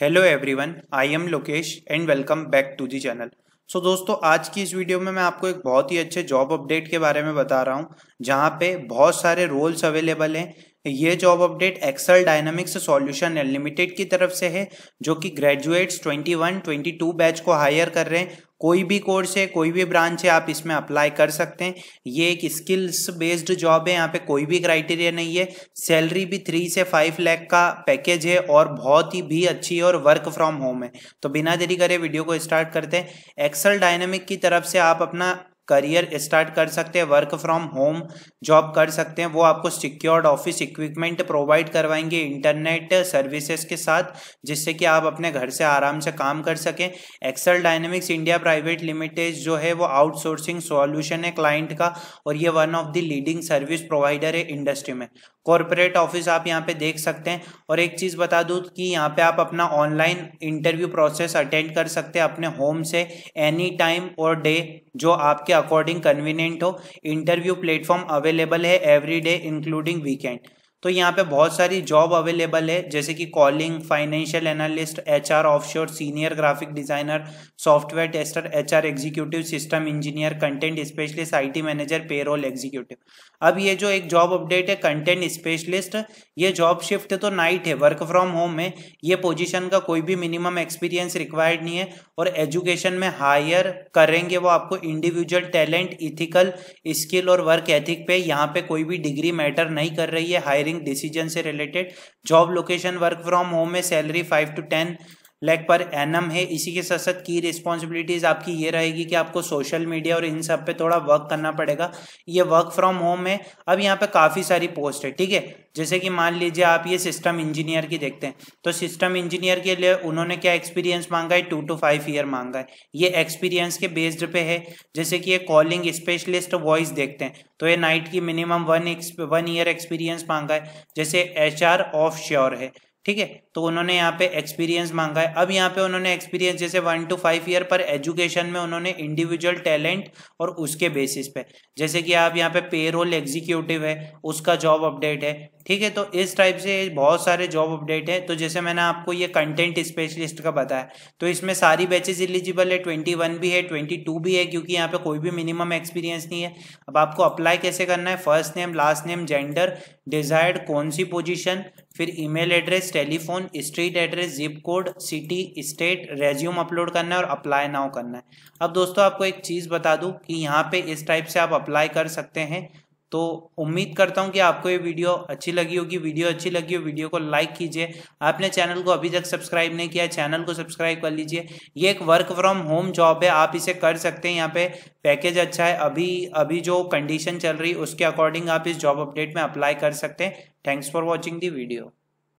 hello everyone I am Lokesh and welcome back to the channel so दोस्तों आज की इस वीडियो में मैं आपको एक बहुत ही अच्छे जॉब अपडेट के बारे में बता रहा हूँ जहाँ पे बहुत सारे रोल्स अवेलेबल हैं ये job update Excel Dynamics Solution Limited की तरफ से है जो कि ग्रेजुएट्स 21, 22 बैच को हायर कर रहे हैं कोई भी कोर्स है कोई भी ब्रांच है आप इसमें अप्लाई कर सकते हैं ये एक स्किल्स बेस्ड जॉब है यहाँ पे कोई भी क्राइटेरिया नहीं है सैलरी भी थ्री से फाइव लैख का पैकेज है और बहुत ही भी अच्छी और वर्क फ्रॉम होम है तो बिना देरी करे वीडियो को स्टार्ट करते हैं एक्सल डायनेमिक की तरफ से आप अपना करियर स्टार्ट कर सकते हैं वर्क फ्रॉम होम जॉब कर सकते हैं वो आपको सिक्योर्ड ऑफिस इक्विपमेंट प्रोवाइड करवाएंगे इंटरनेट सर्विसेज के साथ जिससे कि आप अपने घर से आराम से काम कर सकें Excel Dynamics India Private Limited जो है वो आउटसोर्सिंग सॉल्यूशन है क्लाइंट का और ये one of the leading service provider है इंडस्ट्री में कॉरपोरेट ऑफिस आप यहाँ पे देख सकते हैं और एक चीज़ बता दूँ कि यहाँ पे आप अपना ऑनलाइन इंटरव्यू प्रोसेस अटेंड कर सकते हैं अपने होम से एनी टाइम और डे जो आपके अकॉर्डिंग कन्वीनियंट हो इंटरव्यू प्लेटफॉर्म अवेलेबल है एवरी डे इंक्लूडिंग वीकेंड तो यहाँ पे बहुत सारी जॉब अवेलेबल है जैसे कि calling financial analyst HR offshore senior graphic designer software tester HR executive system engineer content specialist IT manager payroll executive अब ये जो एक जॉब अपडेट है कंटेंट स्पेशलिस्ट ये जॉब शिफ्ट तो नाइट है वर्क फ्रॉम होम है ये पोजिशन का कोई भी मिनिमम एक्सपीरियंस रिक्वायर्ड नहीं है और एजुकेशन में हायर करेंगे वो आपको इंडिविजुअल टैलेंट इथिकल स्किल और वर्क एथिक पे यहाँ पे कोई भी डिग्री मैटर नहीं कर रही है हायर हायरिंग डिसीजन से related job location work from home में salary five to ten lakh per annum है इसी के साथ साथ की रिस्पॉन्सिबिलिटीज़ आपकी ये रहेगी कि आपको सोशल मीडिया और इन सब पे थोड़ा वर्क करना पड़ेगा ये वर्क फ्रॉम होम है अब यहाँ पे काफ़ी सारी पोस्ट है ठीक है जैसे कि मान लीजिए आप ये सिस्टम इंजीनियर की देखते हैं तो सिस्टम इंजीनियर के लिए उन्होंने क्या एक्सपीरियंस मांगा है टू टू फाइव ईयर मांगा है ये एक्सपीरियंस के बेस्ड पे है जैसे कि ये कॉलिंग स्पेशलिस्ट वॉइस देखते हैं तो ये नाइट की minimum one one year experience मांगा है जैसे एच आर ऑफ श्योर है ठीक है तो उन्होंने यहाँ पे एक्सपीरियंस मांगा है अब यहाँ पे उन्होंने एक्सपीरियंस जैसे वन टू फाइव ईयर पर एजुकेशन में उन्होंने इंडिविजुअल टैलेंट और उसके बेसिस पे जैसे कि आप यहाँ पे पेरोल एग्जीक्यूटिव है उसका जॉब अपडेट है ठीक है तो इस टाइप से बहुत सारे जॉब अपडेट है तो जैसे मैंने आपको ये कंटेंट स्पेशलिस्ट का बताया तो इसमें सारी बैचेज एलिजिबल है ट्वेंटी वन भी है ट्वेंटी टू भी है क्योंकि यहाँ पे कोई भी मिनिमम एक्सपीरियंस नहीं है अब आपको अप्लाई कैसे करना है first name last name gender desired कौन सी पोजिशन फिर email address telephone street address zip code city state resume upload करना है और अप्लाई नाउ करना है अब दोस्तों आपको एक चीज़ बता दूं कि यहाँ पे इस टाइप से आप अप्लाई कर सकते हैं तो उम्मीद करता हूँ कि आपको ये वीडियो अच्छी लगी होगी वीडियो अच्छी लगी हो वीडियो को लाइक कीजिए आपने चैनल को अभी तक सब्सक्राइब नहीं किया चैनल को सब्सक्राइब कर लीजिए ये एक वर्क फ्रॉम होम जॉब है आप इसे कर सकते हैं यहाँ पे पैकेज अच्छा है अभी अभी जो कंडीशन चल रही है उसके अकॉर्डिंग आप इस जॉब अपडेट में अप्लाई कर सकते हैं thanks for watching the video